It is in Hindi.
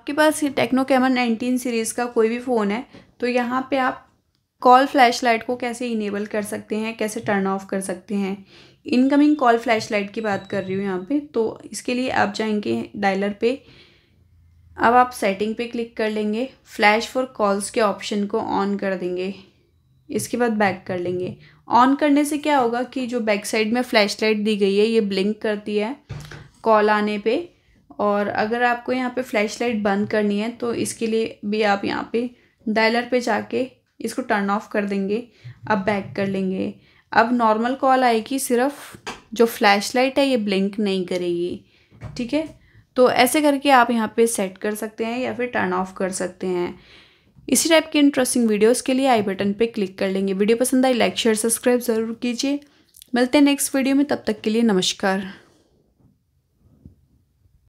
आपके पास ये टेक्नो कैमन नाइनटीन सीरीज़ का कोई भी फ़ोन है तो यहाँ पे आप कॉल फ्लैशलाइट को कैसे इनेबल कर सकते हैं कैसे टर्न ऑफ कर सकते हैं इनकमिंग कॉल फ्लैशलाइट की बात कर रही हूँ यहाँ पे तो इसके लिए आप जाएंगे डायलर पे अब आप सेटिंग पे क्लिक कर लेंगे फ्लैश फॉर कॉल्स के ऑप्शन को ऑन कर देंगे इसके बाद बैक कर लेंगे ऑन करने से क्या होगा कि जो बैक साइड में फ्लैश दी गई है ये ब्लिंक करती है कॉल आने पर और अगर आपको यहाँ पे फ्लैशलाइट बंद करनी है तो इसके लिए भी आप यहाँ पे डायलर पे जाके इसको टर्न ऑफ कर देंगे अब बैक कर लेंगे अब नॉर्मल कॉल आएगी सिर्फ जो फ्लैशलाइट है ये ब्लिंक नहीं करेगी ठीक है तो ऐसे करके आप यहाँ पे सेट कर सकते हैं या फिर टर्न ऑफ कर सकते हैं इसी टाइप के इंटरेस्टिंग वीडियोज़ के लिए आई बटन पर क्लिक कर लेंगे वीडियो पसंद आई लाइक शेयर सब्सक्राइब ज़रूर कीजिए मिलते हैं नेक्स्ट वीडियो में तब तक के लिए नमस्कार